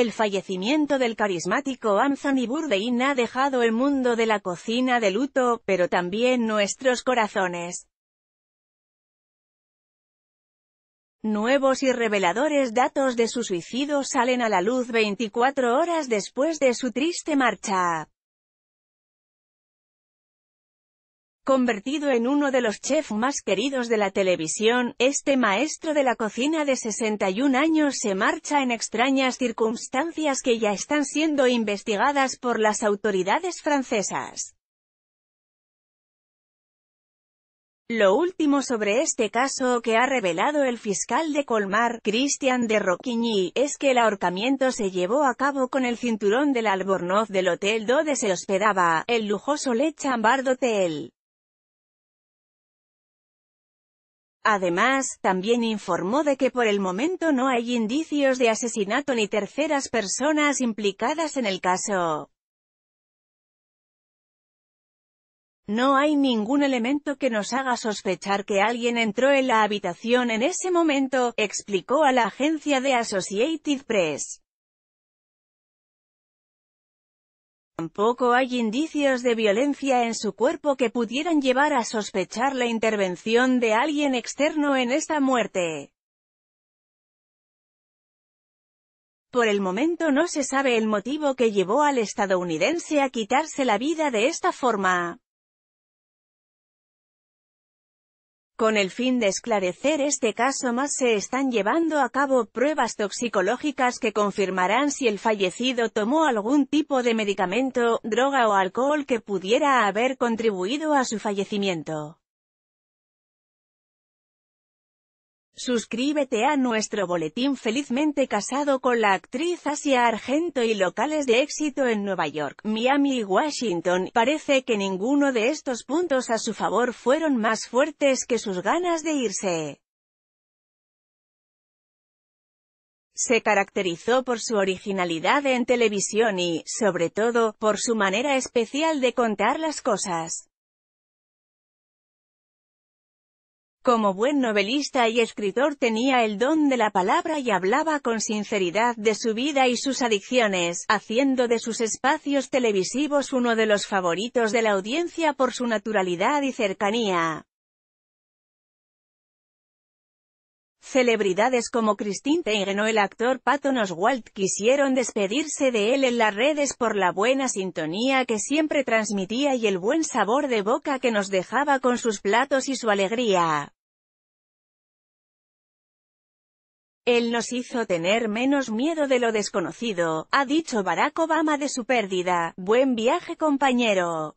El fallecimiento del carismático Anthony Bourdain ha dejado el mundo de la cocina de luto, pero también nuestros corazones. Nuevos y reveladores datos de su suicidio salen a la luz 24 horas después de su triste marcha. Convertido en uno de los chefs más queridos de la televisión, este maestro de la cocina de 61 años se marcha en extrañas circunstancias que ya están siendo investigadas por las autoridades francesas. Lo último sobre este caso que ha revelado el fiscal de Colmar, Christian de Roquigny, es que el ahorcamiento se llevó a cabo con el cinturón del albornoz del hotel donde se hospedaba, el lujoso Le Chambard Hotel. Además, también informó de que por el momento no hay indicios de asesinato ni terceras personas implicadas en el caso. No hay ningún elemento que nos haga sospechar que alguien entró en la habitación en ese momento, explicó a la agencia de Associated Press. Tampoco hay indicios de violencia en su cuerpo que pudieran llevar a sospechar la intervención de alguien externo en esta muerte. Por el momento no se sabe el motivo que llevó al estadounidense a quitarse la vida de esta forma. Con el fin de esclarecer este caso más se están llevando a cabo pruebas toxicológicas que confirmarán si el fallecido tomó algún tipo de medicamento, droga o alcohol que pudiera haber contribuido a su fallecimiento. Suscríbete a nuestro boletín felizmente casado con la actriz Asia Argento y locales de éxito en Nueva York, Miami y Washington. Parece que ninguno de estos puntos a su favor fueron más fuertes que sus ganas de irse. se caracterizó por su originalidad en televisión y, sobre todo, por su manera especial de contar las cosas. Como buen novelista y escritor tenía el don de la palabra y hablaba con sinceridad de su vida y sus adicciones, haciendo de sus espacios televisivos uno de los favoritos de la audiencia por su naturalidad y cercanía. Celebridades como Christine Teigen o el actor Patton Oswalt quisieron despedirse de él en las redes por la buena sintonía que siempre transmitía y el buen sabor de boca que nos dejaba con sus platos y su alegría. Él nos hizo tener menos miedo de lo desconocido, ha dicho Barack Obama de su pérdida. Buen viaje compañero.